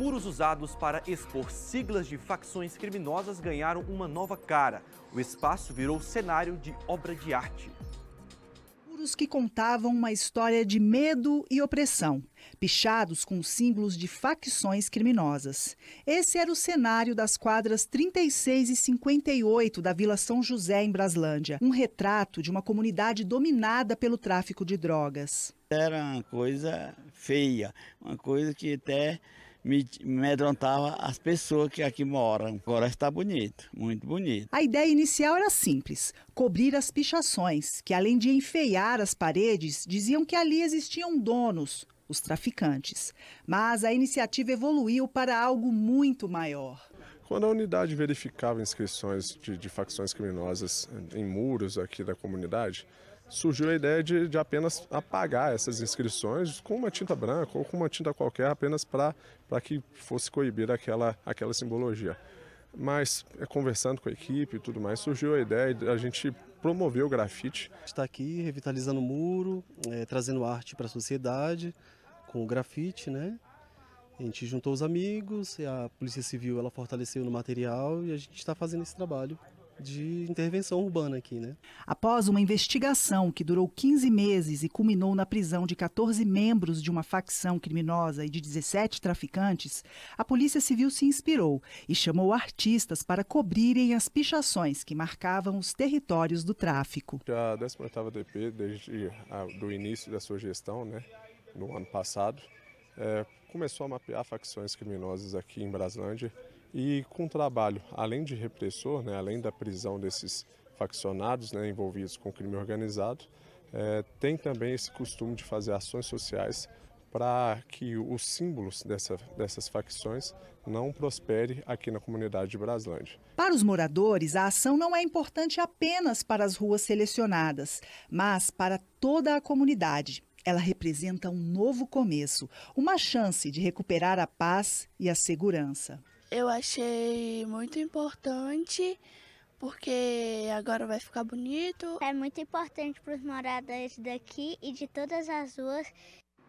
Muros usados para expor siglas de facções criminosas ganharam uma nova cara. O espaço virou cenário de obra de arte. Muros que contavam uma história de medo e opressão, pichados com símbolos de facções criminosas. Esse era o cenário das quadras 36 e 58 da Vila São José, em Braslândia. Um retrato de uma comunidade dominada pelo tráfico de drogas. Era uma coisa feia, uma coisa que até me amedrontava as pessoas que aqui moram. Agora está bonito, muito bonito. A ideia inicial era simples: cobrir as pichações, que além de enfeiar as paredes, diziam que ali existiam donos, os traficantes. Mas a iniciativa evoluiu para algo muito maior. Quando a unidade verificava inscrições de, de facções criminosas em muros aqui da comunidade, surgiu a ideia de, de apenas apagar essas inscrições com uma tinta branca ou com uma tinta qualquer, apenas para que fosse coibir aquela, aquela simbologia. Mas é, conversando com a equipe e tudo mais, surgiu a ideia de a gente promover o grafite. Está aqui revitalizando o muro, é, trazendo arte para a sociedade com o grafite, né? A gente juntou os amigos, a Polícia Civil ela fortaleceu no material e a gente está fazendo esse trabalho de intervenção urbana aqui, né? Após uma investigação que durou 15 meses e culminou na prisão de 14 membros de uma facção criminosa e de 17 traficantes, a Polícia Civil se inspirou e chamou artistas para cobrirem as pichações que marcavam os territórios do tráfico. A 18ª DP, desde o do início da sua gestão, né, no ano passado, é, começou a mapear facções criminosas aqui em Braslândia e com o trabalho, além de repressor, né, além da prisão desses faccionados né, envolvidos com crime organizado, é, tem também esse costume de fazer ações sociais para que os símbolos dessa, dessas facções não prospere aqui na comunidade de Braslândia. Para os moradores, a ação não é importante apenas para as ruas selecionadas, mas para toda a comunidade. Ela representa um novo começo, uma chance de recuperar a paz e a segurança eu achei muito importante porque agora vai ficar bonito. É muito importante para os moradores daqui e de todas as ruas